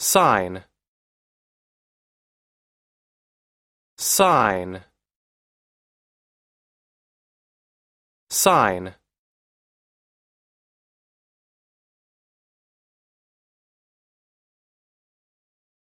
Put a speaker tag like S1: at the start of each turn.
S1: sign sign sign